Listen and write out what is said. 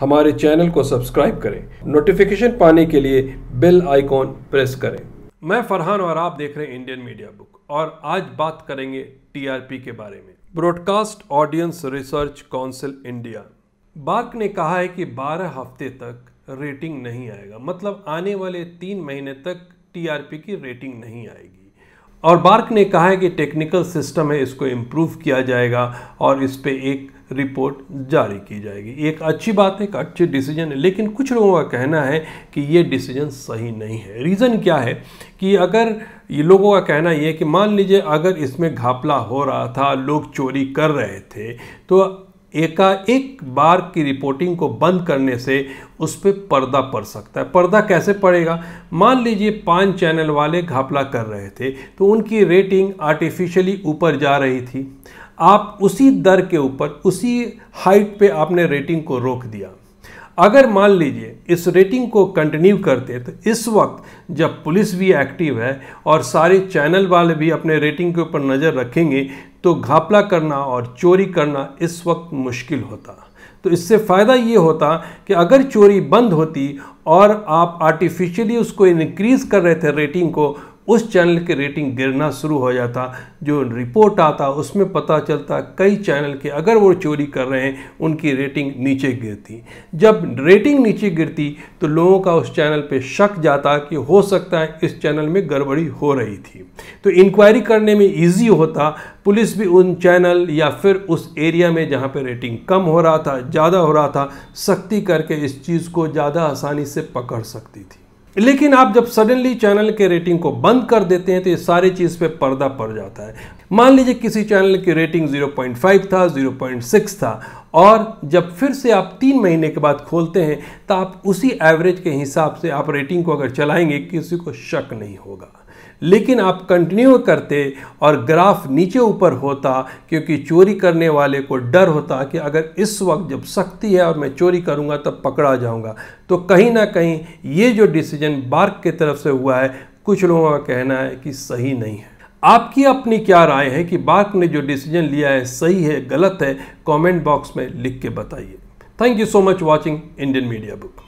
हमारे चैनल को सब्सक्राइब करें नोटिफिकेशन पाने के लिए बेल आइकॉन प्रेस करें मैं फरहान और आप देख रहे हैं इंडियन मीडिया बुक और आज बात करेंगे टीआरपी के बारे में Broadcast Audience Research Council India BARC ने कहा है कि 12 हफ्ते तक रेटिंग नहीं आएगा मतलब आने वाले तीन महीने तक टीआरपी की रेटिंग नहीं आएगी और बार्क ने कहा है कि टेक्निकल सिस्टम है इसको इम्प्रूव किया जाएगा और इस पर एक रिपोर्ट जारी की जाएगी एक अच्छी बात है एक अच्छी डिसीजन है लेकिन कुछ लोगों का कहना है कि ये डिसीजन सही नहीं है रीज़न क्या है कि अगर ये लोगों का कहना ये है कि मान लीजिए अगर इसमें घापला हो रहा था लोग चोरी कर रहे थे तो एकाएक बार की रिपोर्टिंग को बंद करने से उस पर पर्दा पड़ सकता है पर्दा कैसे पड़ेगा मान लीजिए पांच चैनल वाले घापला कर रहे थे तो उनकी रेटिंग आर्टिफिशियली ऊपर जा रही थी आप उसी दर के ऊपर उसी हाइट पे आपने रेटिंग को रोक दिया अगर मान लीजिए इस रेटिंग को कंटिन्यू करते तो इस वक्त जब पुलिस भी एक्टिव है और सारे चैनल वाले भी अपने रेटिंग के ऊपर नज़र रखेंगे तो घापला करना और चोरी करना इस वक्त मुश्किल होता तो इससे फ़ायदा ये होता कि अगर चोरी बंद होती और आप आर्टिफिशियली उसको इनक्रीज़ कर रहे थे रेटिंग को उस चैनल की रेटिंग गिरना शुरू हो जाता जो रिपोर्ट आता उसमें पता चलता कई चैनल के अगर वो चोरी कर रहे हैं उनकी रेटिंग नीचे गिरती जब रेटिंग नीचे गिरती तो लोगों का उस चैनल पे शक जाता कि हो सकता है इस चैनल में गड़बड़ी हो रही थी तो इंक्वायरी करने में ईजी होता पुलिस भी उन चैनल या फिर उस एरिया में जहाँ पर रेटिंग कम हो रहा था ज़्यादा हो रहा था सख्ती करके इस चीज़ को ज़्यादा आसानी से पकड़ सकती थी लेकिन आप जब सडनली चैनल के रेटिंग को बंद कर देते हैं तो ये सारी चीज़ पे पर्दा पड़ जाता है मान लीजिए किसी चैनल की रेटिंग 0.5 था 0.6 था और जब फिर से आप तीन महीने के बाद खोलते हैं तो आप उसी एवरेज के हिसाब से आप रेटिंग को अगर चलाएंगे किसी को शक नहीं होगा लेकिन आप कंटिन्यू करते और ग्राफ नीचे ऊपर होता क्योंकि चोरी करने वाले को डर होता कि अगर इस वक्त जब सख्ती है और मैं चोरी करूंगा तब पकड़ा जाऊंगा तो कहीं ना कहीं ये जो डिसीजन बार्क की तरफ से हुआ है कुछ लोगों का कहना है कि सही नहीं है आपकी अपनी क्या राय है कि बार्क ने जो डिसीजन लिया है सही है गलत है कॉमेंट बॉक्स में लिख के बताइए thank you so much watching Indian media book